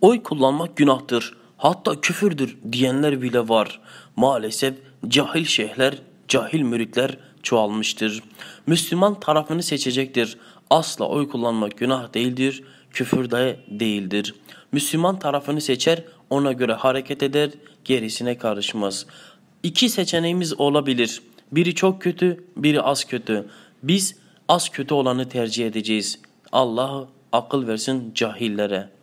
Oy kullanmak günahtır, hatta küfürdür diyenler bile var. Maalesef cahil şeyhler, cahil müritler çoğalmıştır. Müslüman tarafını seçecektir. Asla oy kullanmak günah değildir, küfür de değildir. Müslüman tarafını seçer, ona göre hareket eder, gerisine karışmaz. İki seçeneğimiz olabilir. Biri çok kötü, biri az kötü. Biz az kötü olanı tercih edeceğiz. Allah akıl versin cahillere.''